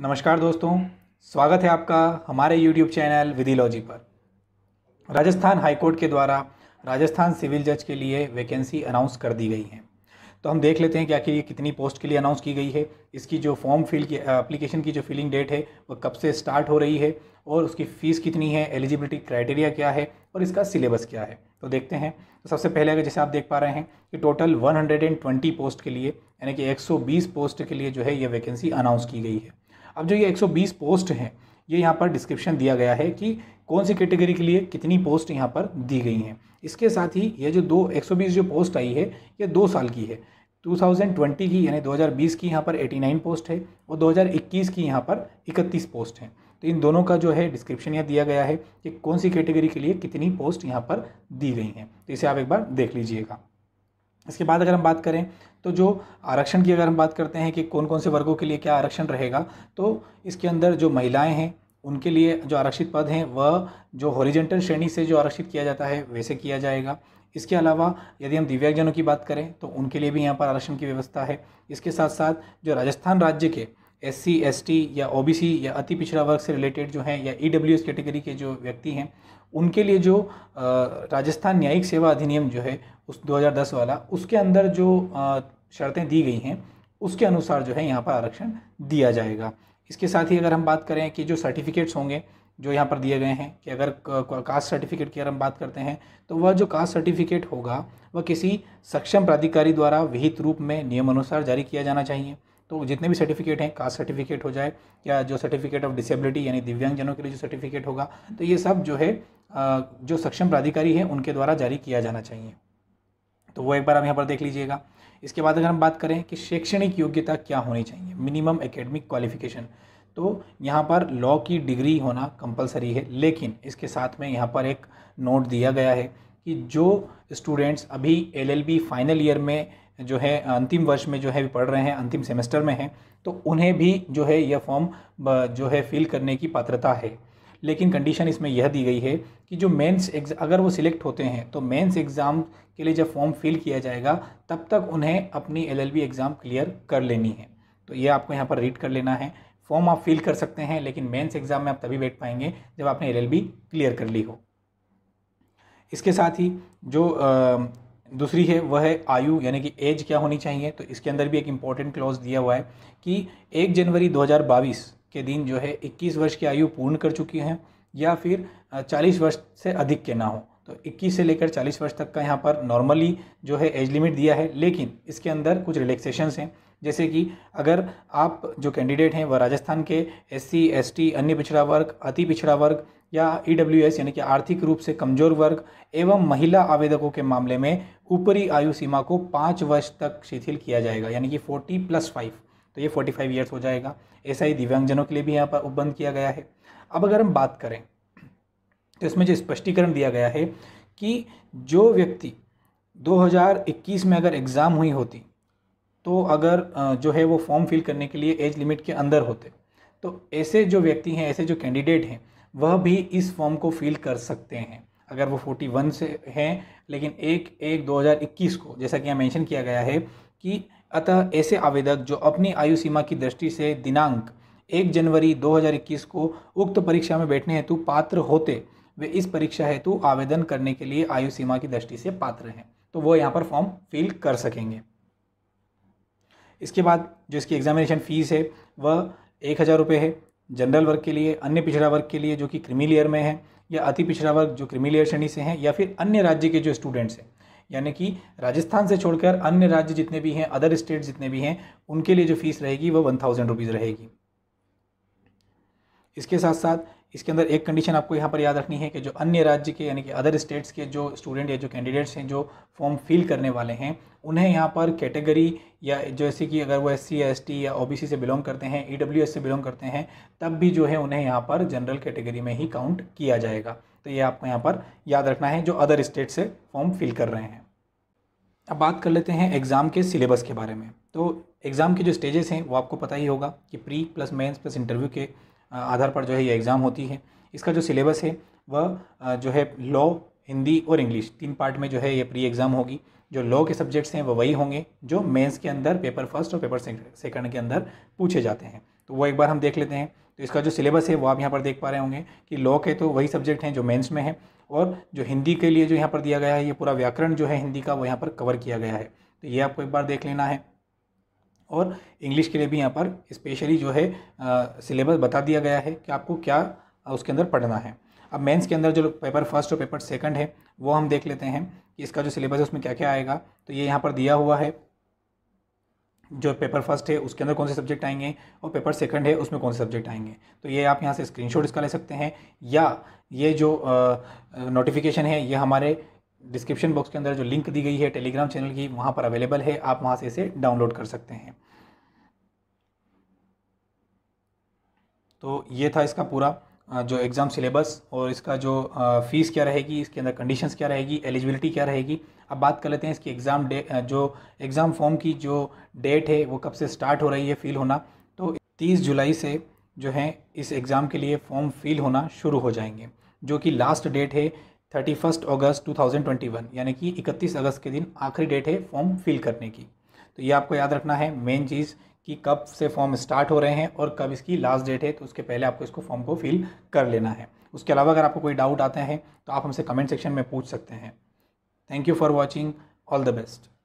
नमस्कार दोस्तों स्वागत है आपका हमारे YouTube चैनल विधिलॉजी पर राजस्थान हाईकोर्ट के द्वारा राजस्थान सिविल जज के लिए वैकेंसी अनाउंस कर दी गई है तो हम देख लेते हैं कि आखिर ये कितनी पोस्ट के लिए अनाउंस की गई है इसकी जो फॉर्म फिल की अप्लीकेशन की जो फिलिंग डेट है वो कब से स्टार्ट हो रही है और उसकी फ़ीस कितनी है एलिजिबिलिटी क्राइटेरिया क्या है और इसका सिलेबस क्या है तो देखते हैं तो सबसे पहले अगर जैसे आप देख पा रहे हैं कि टोटल 120 पोस्ट के लिए यानी कि 120 पोस्ट के लिए जो है ये वैकेंसी अनाउंस की गई है अब जो ये 120 पोस्ट हैं ये यहाँ पर डिस्क्रिप्शन दिया गया है कि कौन सी कैटेगरी के लिए कितनी पोस्ट यहाँ पर दी गई हैं इसके साथ ही ये जो दो एक जो पोस्ट आई है ये दो साल की है 2020 की यानी 2020 की यहाँ पर 89 पोस्ट है और 2021 की यहाँ पर 31 पोस्ट हैं तो इन दोनों का जो है डिस्क्रिप्शन यहाँ दिया गया है कि कौन सी कैटेगरी के लिए कितनी पोस्ट यहाँ पर दी गई हैं तो इसे आप एक बार देख लीजिएगा इसके बाद अगर हम बात करें तो जो आरक्षण की अगर हम बात करते हैं कि कौन कौन से वर्गों के लिए क्या आरक्षण रहेगा तो इसके अंदर जो महिलाएं हैं उनके लिए जो आरक्षित पद हैं वह जो हॉरिजेंटल श्रेणी से जो आरक्षित किया जाता है वैसे किया जाएगा इसके अलावा यदि हम दिव्यांगजनों की बात करें तो उनके लिए भी यहाँ पर आरक्षण की व्यवस्था है इसके साथ साथ जो राजस्थान राज्य के एस सी या ओ या अति पिछड़ा वर्ग से रिलेटेड जो हैं या ई e कैटेगरी के जो व्यक्ति हैं उनके लिए जो राजस्थान न्यायिक सेवा अधिनियम जो है उस 2010 वाला उसके अंदर जो शर्तें दी गई हैं उसके अनुसार जो है यहाँ पर आरक्षण दिया जाएगा इसके साथ ही अगर हम बात करें कि जो सर्टिफिकेट्स होंगे जो यहाँ पर दिए गए हैं कि अगर कास्ट सर्टिफिकेट की अगर हम बात करते हैं तो वह जो कास्ट सर्टिफिकेट होगा वह किसी सक्षम प्राधिकारी द्वारा विहित रूप में नियम अनुसार जारी किया जाना चाहिए तो जितने भी सर्टिफिकेट हैं कास्ट सर्टिफिकेट हो जाए या जो सर्टिफिकेट ऑफ डिसेबिलिटी यानी दिव्यांगजनों के लिए जो सर्टिफिकेट होगा तो ये सब जो है जो सक्षम प्राधिकारी हैं उनके द्वारा जारी किया जाना चाहिए तो वो एक बार आप यहाँ पर देख लीजिएगा इसके बाद अगर हम बात करें कि शैक्षणिक योग्यता क्या होनी चाहिए मिनिमम एकेडमिक क्वालिफिकेशन तो यहाँ पर लॉ की डिग्री होना कंपलसरी है लेकिन इसके साथ में यहाँ पर एक नोट दिया गया है कि जो स्टूडेंट्स अभी एल फाइनल ईयर में जो है अंतिम वर्ष में जो है पढ़ रहे हैं अंतिम सेमेस्टर में हैं तो उन्हें भी जो है यह फॉर्म जो है फिल करने की पात्रता है लेकिन कंडीशन इसमें यह दी गई है कि जो मेंस अगर वो सिलेक्ट होते हैं तो मेंस एग्ज़ाम के लिए जब फॉर्म फिल किया जाएगा तब तक उन्हें अपनी एलएलबी एग्ज़ाम क्लियर कर लेनी है तो ये आपको यहाँ पर रीड कर लेना है फॉर्म आप फिल कर सकते हैं लेकिन मेंस एग्ज़ाम में आप तभी बैठ पाएंगे जब आपने एल क्लियर कर ली हो इसके साथ ही जो दूसरी है वह है आयु यानी कि एज क्या होनी चाहिए तो इसके अंदर भी एक इम्पॉर्टेंट क्लॉज दिया हुआ है कि एक जनवरी दो के दिन जो है 21 वर्ष की आयु पूर्ण कर चुकी हैं या फिर 40 वर्ष से अधिक के ना हो तो 21 से लेकर 40 वर्ष तक का यहाँ पर नॉर्मली जो है एज लिमिट दिया है लेकिन इसके अंदर कुछ रिलैक्सेशंस हैं जैसे कि अगर आप जो कैंडिडेट हैं वह राजस्थान के एस सी अन्य पिछड़ा वर्ग अति पिछड़ा वर्ग या ई e यानी कि आर्थिक रूप से कमजोर वर्ग एवं महिला आवेदकों के मामले में ऊपरी आयु सीमा को पाँच वर्ष तक शिथिल किया जाएगा यानी कि फोर्टी प्लस फाइव तो ये फोर्टी फाइव ईयर्स हो जाएगा ऐसा ही दिव्यांगजनों के लिए भी यहाँ पर उपबंध किया गया है अब अगर हम बात करें तो इसमें जो स्पष्टीकरण दिया गया है कि जो व्यक्ति 2021 में अगर एग्ज़ाम हुई होती तो अगर जो है वो फॉर्म फिल करने के लिए एज लिमिट के अंदर होते तो ऐसे जो व्यक्ति हैं ऐसे जो कैंडिडेट हैं वह भी इस फॉर्म को फिल कर सकते हैं अगर वो 41 से हैं लेकिन एक एक 2021 को जैसा कि यहाँ मेंशन किया गया है कि अतः ऐसे आवेदक जो अपनी आयु सीमा की दृष्टि से दिनांक एक जनवरी 2021 को उक्त परीक्षा में बैठने हेतु पात्र होते वे इस परीक्षा हेतु आवेदन करने के लिए आयु सीमा की दृष्टि से पात्र हैं तो वो यहाँ पर फॉर्म फिल कर सकेंगे इसके बाद जो इसकी एग्जामिनेशन फीस है वह एक हज़ार रुपये है जनरल वर्ग के लिए अन्य पिछड़ा वर्ग के लिए जो कि क्रिमिलियर में है या अति पिछड़ा वर्ग जो क्रिमिलियर श्रेणी से हैं या फिर अन्य राज्य के जो स्टूडेंट्स हैं यानी कि राजस्थान से छोड़कर अन्य राज्य जितने भी हैं अदर स्टेट जितने भी हैं उनके लिए जो फीस रहेगी वह वन थाउजेंड रुपीज़ रहेगी इसके साथ साथ इसके अंदर एक कंडीशन आपको यहाँ पर याद रखनी है कि जो अन्य राज्य के यानी कि अदर स्टेट्स के जो स्टूडेंट या जो कैंडिडेट्स हैं जो फॉर्म फिल करने वाले हैं उन्हें यहाँ पर कैटेगरी या जैसे कि अगर वो एस सी या एस या ओ से बिलोंग करते हैं ई e से बिलोंग करते हैं तब भी जो है उन्हें यहाँ पर जनरल कैटेगरी में ही काउंट किया जाएगा तो ये यह आपको यहाँ पर याद रखना है जो अदर स्टेट से फॉर्म फिल कर रहे हैं अब बात कर लेते हैं एग्ज़ाम के सिलेबस के बारे में तो एग्ज़ाम के जो स्टेजेस हैं वो आपको पता ही होगा कि pre plus mains plus interview के आधार पर जो है ये एग्ज़ाम होती है इसका जो सिलेबस है वह जो है लॉ हिंदी और इंग्लिश तीन पार्ट में जो है ये प्री एग्ज़ाम होगी जो लॉ के सब्जेक्ट्स हैं वो वही होंगे जो मेंस के अंदर पेपर फर्स्ट और पेपर सेकंड के अंदर पूछे जाते हैं तो वो एक बार हम देख लेते हैं तो इसका जो सिलेबस है वो आप यहाँ पर देख पा रहे होंगे कि लॉ के तो वही सब्जेक्ट हैं जो मेंस में है और जो हिंदी के लिए जो यहाँ पर दिया गया है ये पूरा व्याकरण जो है हिंदी का वो यहाँ पर कवर किया गया है तो ये आपको एक बार देख लेना है और इंग्लिश के लिए भी यहाँ पर स्पेशली जो है सिलेबस बता दिया गया है कि आपको क्या उसके अंदर पढ़ना है अब मेंस के अंदर जो पेपर फर्स्ट और पेपर सेकंड है वो हम देख लेते हैं कि इसका जो सिलेबस है उसमें क्या क्या आएगा तो ये यहाँ पर दिया हुआ है जो पेपर फर्स्ट है उसके अंदर कौन से सब्जेक्ट आएंगे और पेपर सेकंड है उसमें कौन से सब्जेक्ट आएंगे तो ये आप यहाँ से स्क्रीनशॉट इसका ले सकते हैं या ये जो नोटिफिकेशन है ये हमारे डिस्क्रिप्शन बॉक्स के अंदर जो लिंक दी गई है टेलीग्राम चैनल की वहाँ पर अवेलेबल है आप वहाँ से इसे डाउनलोड कर सकते हैं तो ये था इसका पूरा जो एग्ज़ाम सिलेबस और इसका जो फ़ीस क्या रहेगी इसके अंदर कंडीशंस क्या रहेगी एलिजिबिलिटी क्या रहेगी अब बात कर लेते हैं इसकी एग्ज़ाम डे जो एग्ज़ाम फॉर्म की जो डेट है वो कब से स्टार्ट हो रही है फ़िल होना तो तीस जुलाई से जो है इस एग्ज़ाम के लिए फॉर्म फिल होना शुरू हो जाएंगे जो कि लास्ट डेट है thirty first August two thousand twenty one यानी कि इकतीस अगस्त के दिन आखिरी डेट है फॉर्म फिल करने की तो ये आपको याद रखना है मेन चीज़ कि कब से फॉर्म स्टार्ट हो रहे हैं और कब इसकी लास्ट डेट है तो उसके पहले आपको इसको फॉर्म को फिल कर लेना है उसके अलावा अगर आपको कोई डाउट आता है तो आप हमसे कमेंट सेक्शन में पूछ सकते हैं thank you for watching all the best